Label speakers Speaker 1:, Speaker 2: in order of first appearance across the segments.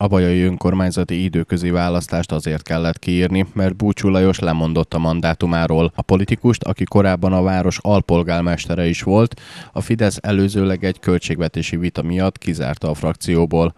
Speaker 1: A bajai önkormányzati időközi választást azért kellett kiírni, mert Búcsú Lajos lemondott a mandátumáról. A politikust, aki korábban a város alpolgármestere is volt, a Fidesz előzőleg egy költségvetési vita miatt kizárta a frakcióból.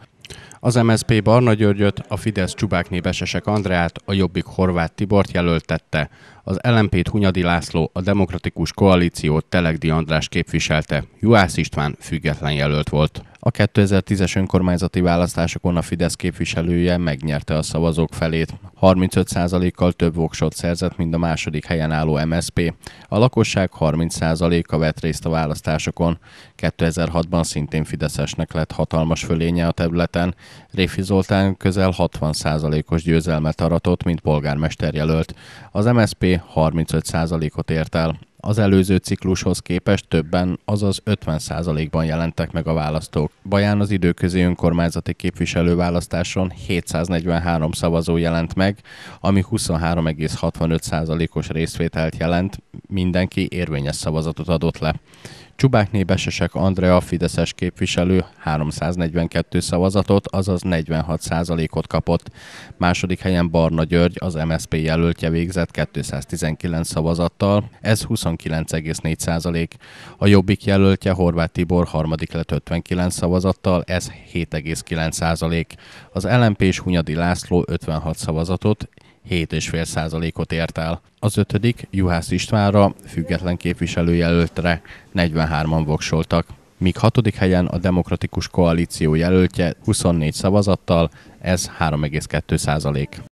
Speaker 1: Az MSZP Barna Györgyöt, a Fidesz Csubák Nébesesek Andreát, a Jobbik Horváth Tibort jelöltette. Az LMP-t Hunyadi László, a Demokratikus Koalíciót Telegdi András képviselte. Juhász István független jelölt volt. A 2010-es önkormányzati választásokon a Fidesz képviselője megnyerte a szavazók felét. 35%-kal több voksot szerzett, mint a második helyen álló MSP. A lakosság 30%-a vett részt a választásokon. 2006-ban szintén Fideszesnek lett hatalmas fölénye a területen. Réfi Zoltán közel 60%-os győzelmet aratott, mint polgármester jelölt. Az MSP 35%-ot ért el az előző ciklushoz képest többen, azaz 50%-ban jelentek meg a választók. Baján az időközi önkormányzati képviselő választáson 743 szavazó jelent meg, ami 23,65%-os részvételt jelent, mindenki érvényes szavazatot adott le. Csubák Nébesesek Andrea Fideszes képviselő 342 szavazatot, azaz 46 ot kapott. Második helyen Barna György, az MSZP jelöltje végzett 219 szavazattal, ez 29,4 százalék. A Jobbik jelöltje Horváth Tibor harmadik lett 59 szavazattal, ez 7,9 százalék. Az LMP és Hunyadi László 56 szavazatot, 7,5%-ot ért el. Az ötödik Juhász Istvánra, független képviselőjelöltre 43-an voksoltak, míg hatodik helyen a Demokratikus Koalíció jelöltje 24 szavazattal, ez 3,2 százalék.